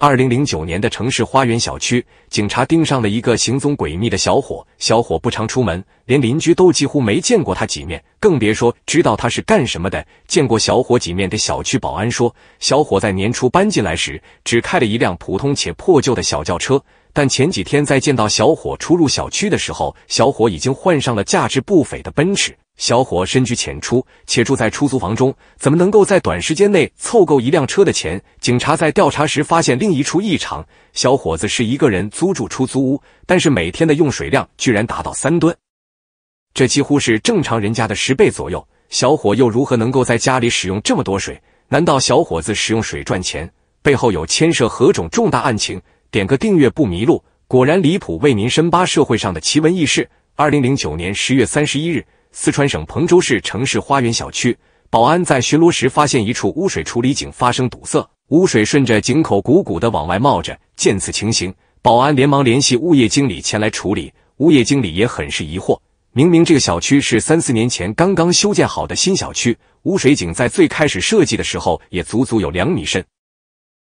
二零零九年的城市花园小区，警察盯上了一个行踪诡秘的小伙。小伙不常出门，连邻居都几乎没见过他几面，更别说知道他是干什么的。见过小伙几面的小区保安说，小伙在年初搬进来时只开了一辆普通且破旧的小轿车，但前几天在见到小伙出入小区的时候，小伙已经换上了价值不菲的奔驰。小伙深居浅出，且住在出租房中，怎么能够在短时间内凑够一辆车的钱？警察在调查时发现另一处异常：小伙子是一个人租住出租屋，但是每天的用水量居然达到三吨，这几乎是正常人家的十倍左右。小伙又如何能够在家里使用这么多水？难道小伙子使用水赚钱？背后有牵涉何种重大案情？点个订阅不迷路。果然离谱，为您深扒社会上的奇闻异事。二零零九年十月三十一日。四川省彭州市城市花园小区保安在巡逻时发现一处污水处理井发生堵塞，污水顺着井口鼓鼓的往外冒着。见此情形，保安连忙联系物业经理前来处理。物业经理也很是疑惑，明明这个小区是三四年前刚刚修建好的新小区，污水井在最开始设计的时候也足足有两米深。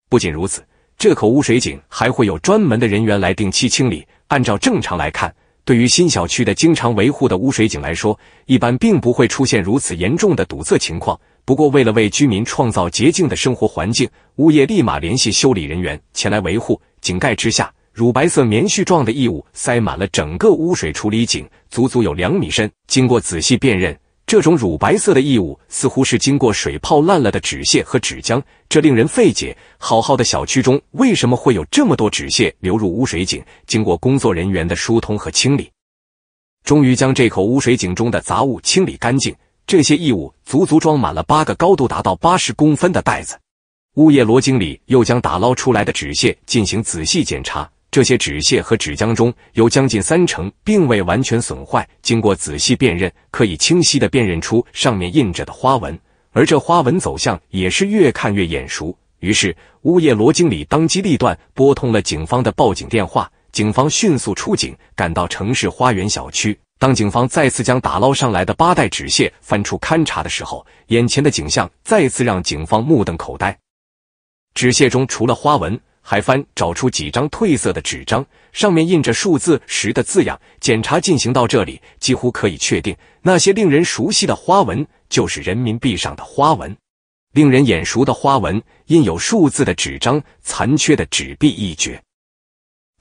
不仅如此，这口污水井还会有专门的人员来定期清理。按照正常来看。对于新小区的经常维护的污水井来说，一般并不会出现如此严重的堵塞情况。不过，为了为居民创造洁净的生活环境，物业立马联系修理人员前来维护。井盖之下，乳白色棉絮状的异物塞满了整个污水处理井，足足有两米深。经过仔细辨认。这种乳白色的异物，似乎是经过水泡烂了的纸屑和纸浆，这令人费解。好好的小区中，为什么会有这么多纸屑流入污水井？经过工作人员的疏通和清理，终于将这口污水井中的杂物清理干净。这些异物足足装满了八个高度达到八十公分的袋子。物业罗经理又将打捞出来的纸屑进行仔细检查。这些纸屑和纸浆中有将近三成并未完全损坏，经过仔细辨认，可以清晰的辨认出上面印着的花纹，而这花纹走向也是越看越眼熟。于是物业罗经理当机立断，拨通了警方的报警电话，警方迅速出警赶到城市花园小区。当警方再次将打捞上来的八袋纸屑翻出勘查的时候，眼前的景象再次让警方目瞪口呆。纸屑中除了花纹。还翻找出几张褪色的纸张，上面印着数字“十”的字样。检查进行到这里，几乎可以确定，那些令人熟悉的花纹就是人民币上的花纹。令人眼熟的花纹，印有数字的纸张，残缺的纸币一角，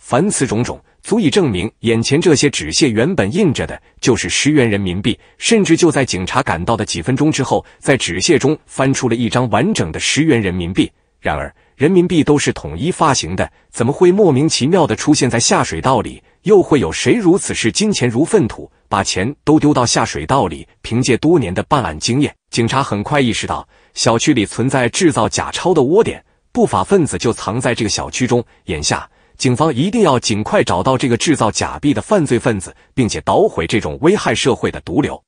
凡此种种，足以证明眼前这些纸屑原本印着的就是十元人民币。甚至就在警察赶到的几分钟之后，在纸屑中翻出了一张完整的十元人民币。然而。人民币都是统一发行的，怎么会莫名其妙的出现在下水道里？又会有谁如此视金钱如粪土，把钱都丢到下水道里？凭借多年的办案经验，警察很快意识到小区里存在制造假钞的窝点，不法分子就藏在这个小区中。眼下，警方一定要尽快找到这个制造假币的犯罪分子，并且捣毁这种危害社会的毒瘤。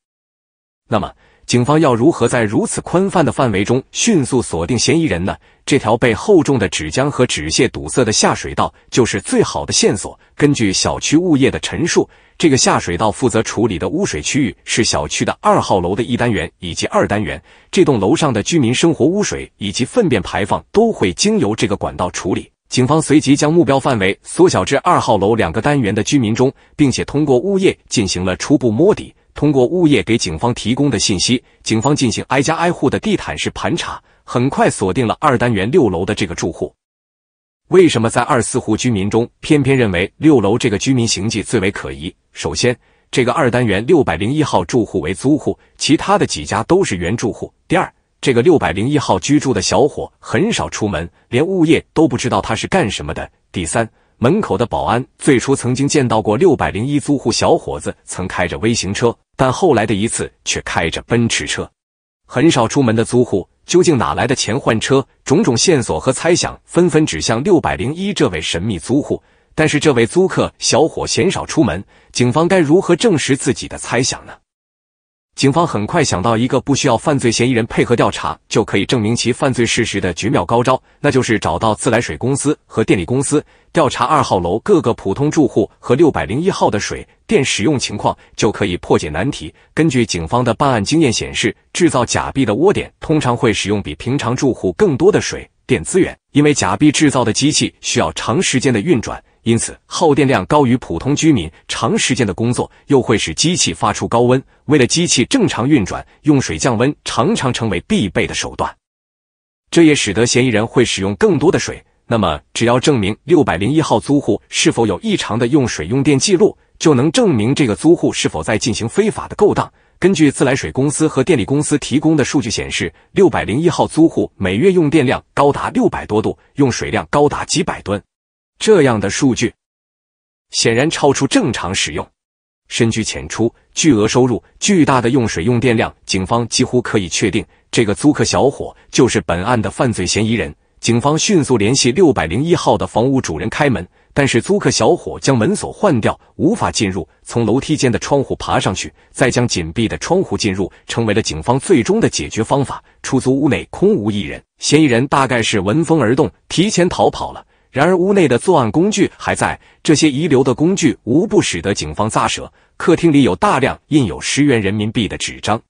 那么。警方要如何在如此宽泛的范围中迅速锁定嫌疑人呢？这条被厚重的纸浆和纸屑堵塞的下水道就是最好的线索。根据小区物业的陈述，这个下水道负责处理的污水区域是小区的二号楼的一单元以及二单元。这栋楼上的居民生活污水以及粪便排放都会经由这个管道处理。警方随即将目标范围缩小至二号楼两个单元的居民中，并且通过物业进行了初步摸底。通过物业给警方提供的信息，警方进行挨家挨户的地毯式盘查，很快锁定了二单元六楼的这个住户。为什么在二四户居民中，偏偏认为六楼这个居民行迹最为可疑？首先，这个二单元六百零一号住户为租户，其他的几家都是原住户。第二，这个六百零一号居住的小伙很少出门，连物业都不知道他是干什么的。第三。门口的保安最初曾经见到过六百零一租户，小伙子曾开着微型车，但后来的一次却开着奔驰车。很少出门的租户究竟哪来的钱换车？种种线索和猜想纷纷指向六百零一这位神秘租户，但是这位租客小伙鲜少出门，警方该如何证实自己的猜想呢？警方很快想到一个不需要犯罪嫌疑人配合调查就可以证明其犯罪事实的绝妙高招，那就是找到自来水公司和电力公司，调查二号楼各个普通住户和六百零一号的水电使用情况，就可以破解难题。根据警方的办案经验显示，制造假币的窝点通常会使用比平常住户更多的水。电资源，因为假币制造的机器需要长时间的运转，因此耗电量高于普通居民。长时间的工作又会使机器发出高温，为了机器正常运转，用水降温常常成为必备的手段。这也使得嫌疑人会使用更多的水。那么，只要证明六百零一号租户是否有异常的用水用电记录，就能证明这个租户是否在进行非法的勾当。根据自来水公司和电力公司提供的数据显示，六百零一号租户每月用电量高达六百多度，用水量高达几百吨，这样的数据显然超出正常使用。深居浅出、巨额收入、巨大的用水用电量，警方几乎可以确定这个租客小伙就是本案的犯罪嫌疑人。警方迅速联系六百零一号的房屋主人开门。但是租客小伙将门锁换掉，无法进入，从楼梯间的窗户爬上去，再将紧闭的窗户进入，成为了警方最终的解决方法。出租屋内空无一人，嫌疑人大概是闻风而动，提前逃跑了。然而屋内的作案工具还在，这些遗留的工具无不使得警方咋舌。客厅里有大量印有十元人民币的纸张，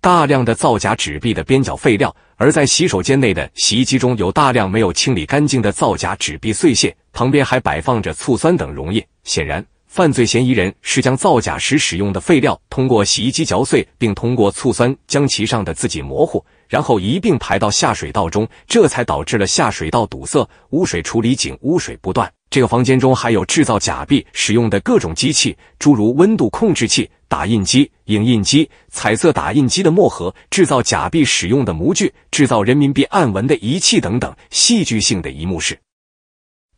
大量的造假纸币的边角废料，而在洗手间内的洗衣机中有大量没有清理干净的造假纸币碎屑。旁边还摆放着醋酸等溶液，显然犯罪嫌疑人是将造假时使用的废料通过洗衣机嚼碎，并通过醋酸将其上的自迹模糊，然后一并排到下水道中，这才导致了下水道堵塞、污水处理井污水不断。这个房间中还有制造假币使用的各种机器，诸如温度控制器、打印机、影印机、彩色打印机的墨盒、制造假币使用的模具、制造人民币暗纹的仪器等等。戏剧性的一幕是。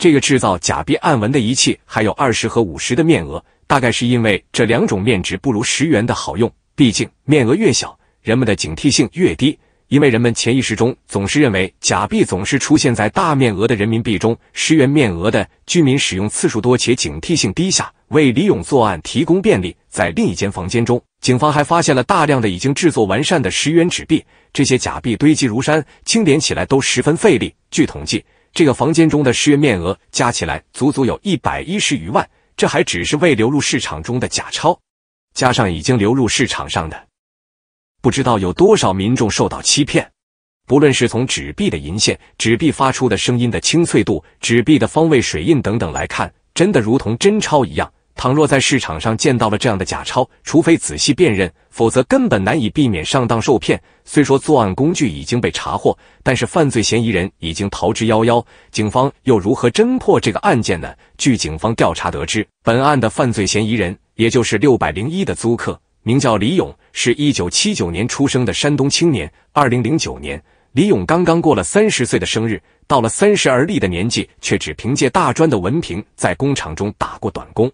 这个制造假币暗纹的仪器，还有二十和五十的面额，大概是因为这两种面值不如十元的好用。毕竟面额越小，人们的警惕性越低，因为人们潜意识中总是认为假币总是出现在大面额的人民币中。十元面额的居民使用次数多且警惕性低下，为李勇作案提供便利。在另一间房间中，警方还发现了大量的已经制作完善的十元纸币，这些假币堆积如山，清点起来都十分费力。据统计。这个房间中的失约面额加起来足足有一百一十余万，这还只是未流入市场中的假钞，加上已经流入市场上的，不知道有多少民众受到欺骗。不论是从纸币的银线、纸币发出的声音的清脆度、纸币的方位水印等等来看，真的如同真钞一样。倘若在市场上见到了这样的假钞，除非仔细辨认，否则根本难以避免上当受骗。虽说作案工具已经被查获，但是犯罪嫌疑人已经逃之夭夭，警方又如何侦破这个案件呢？据警方调查得知，本案的犯罪嫌疑人，也就是六百零一的租客，名叫李勇，是一九七九年出生的山东青年。二零零九年，李勇刚刚过了三十岁的生日，到了三十而立的年纪，却只凭借大专的文凭在工厂中打过短工。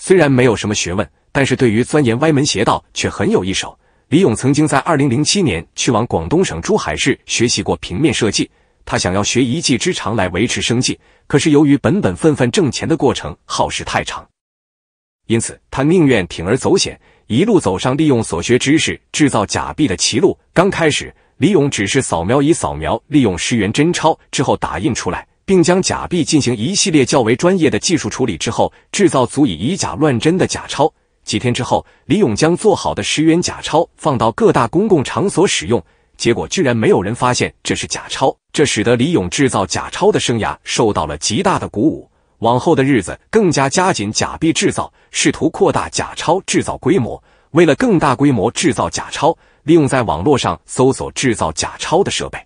虽然没有什么学问，但是对于钻研歪门邪道却很有一手。李勇曾经在二零零七年去往广东省珠海市学习过平面设计，他想要学一技之长来维持生计。可是由于本本分分挣钱的过程耗时太长，因此他宁愿铤而走险，一路走上利用所学知识制造假币的歧路。刚开始，李勇只是扫描仪扫描，利用十元真钞之后打印出来。并将假币进行一系列较为专业的技术处理之后，制造足以以假乱真的假钞。几天之后，李勇将做好的十元假钞放到各大公共场所使用，结果居然没有人发现这是假钞，这使得李勇制造假钞的生涯受到了极大的鼓舞。往后的日子更加加紧假币制造，试图扩大假钞制造规模。为了更大规模制造假钞，利用在网络上搜索制造假钞的设备。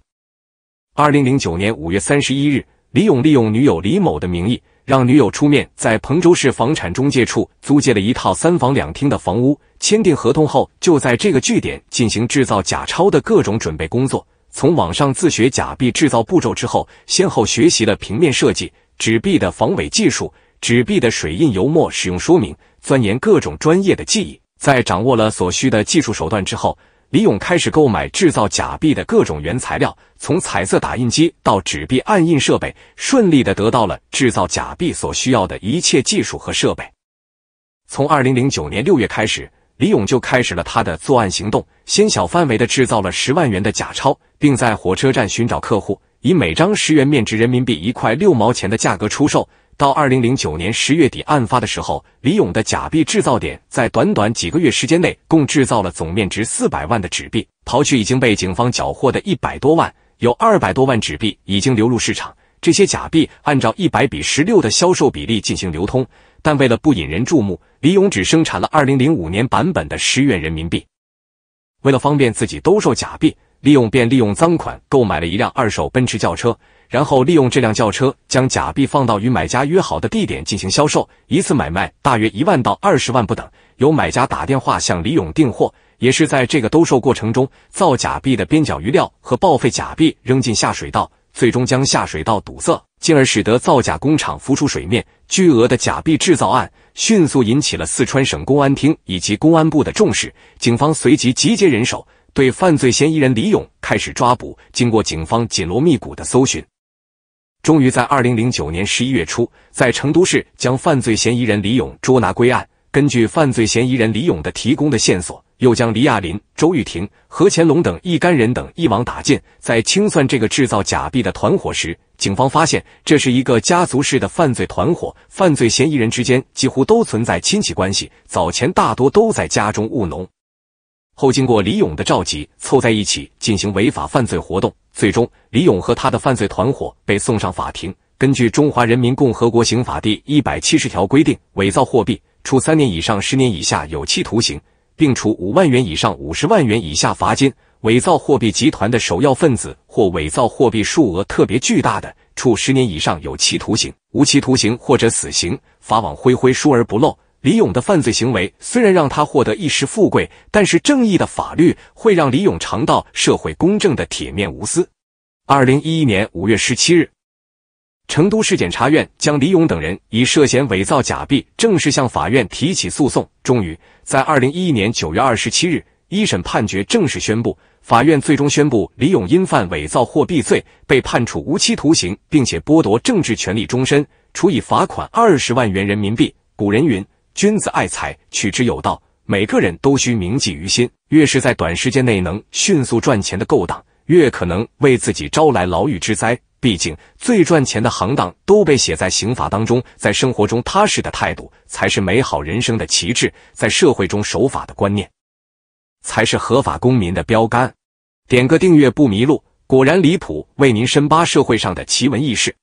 二零零九年五月三十一日。李勇利用女友李某的名义，让女友出面在彭州市房产中介处租借了一套三房两厅的房屋。签订合同后，就在这个据点进行制造假钞的各种准备工作。从网上自学假币制造步骤之后，先后学习了平面设计、纸币的防伪技术、纸币的水印油墨使用说明，钻研各种专业的技艺。在掌握了所需的技术手段之后。李勇开始购买制造假币的各种原材料，从彩色打印机到纸币暗印设备，顺利的得到了制造假币所需要的一切技术和设备。从二零零九年六月开始，李勇就开始了他的作案行动，先小范围的制造了十万元的假钞，并在火车站寻找客户，以每张十元面值人民币一块六毛钱的价格出售。到二零零九年十月底案发的时候，李勇的假币制造点在短短几个月时间内，共制造了总面值四百万的纸币。刨去已经被警方缴获的一百多万，有二百多万纸币已经流入市场。这些假币按照一百比十六的销售比例进行流通，但为了不引人注目，李勇只生产了二零零五年版本的十元人民币。为了方便自己兜售假币，李勇便利用赃款购买了一辆二手奔驰轿车。然后利用这辆轿车将假币放到与买家约好的地点进行销售，一次买卖大约一万到二十万不等。有买家打电话向李勇订货，也是在这个兜售过程中，造假币的边角余料和报废假币扔进下水道，最终将下水道堵塞，进而使得造假工厂浮出水面。巨额的假币制造案迅速引起了四川省公安厅以及公安部的重视，警方随即集结人手对犯罪嫌疑人李勇开始抓捕。经过警方紧锣密鼓的搜寻。终于在二零零九年十一月初，在成都市将犯罪嫌疑人李勇捉拿归案。根据犯罪嫌疑人李勇的提供的线索，又将李亚林、周玉婷、何乾隆等一干人等一网打尽。在清算这个制造假币的团伙时，警方发现这是一个家族式的犯罪团伙，犯罪嫌疑人之间几乎都存在亲戚关系，早前大多都在家中务农。后经过李勇的召集，凑在一起进行违法犯罪活动，最终李勇和他的犯罪团伙被送上法庭。根据《中华人民共和国刑法》第一百七十条规定，伪造货币处三年以上十年以下有期徒刑，并处五万元以上五十万元以下罚金；伪造货币集团的首要分子或伪造货币数额特别巨大的，处十年以上有期徒刑、无期徒刑或者死刑。法网恢恢，疏而不漏。李勇的犯罪行为虽然让他获得一时富贵，但是正义的法律会让李勇尝到社会公正的铁面无私。二零一一年五月十七日，成都市检察院将李勇等人以涉嫌伪造假币正式向法院提起诉讼。终于，在二零一一年九月二十七日，一审判决正式宣布，法院最终宣布李勇因犯伪造货币罪被判处无期徒刑，并且剥夺政治权利终身，处以罚款二十万元人民币。古人云。君子爱财，取之有道。每个人都需铭记于心。越是在短时间内能迅速赚钱的勾当，越可能为自己招来牢狱之灾。毕竟，最赚钱的行当都被写在刑法当中。在生活中，踏实的态度才是美好人生的旗帜；在社会中，守法的观念才是合法公民的标杆。点个订阅不迷路。果然离谱，为您深扒社会上的奇闻异事。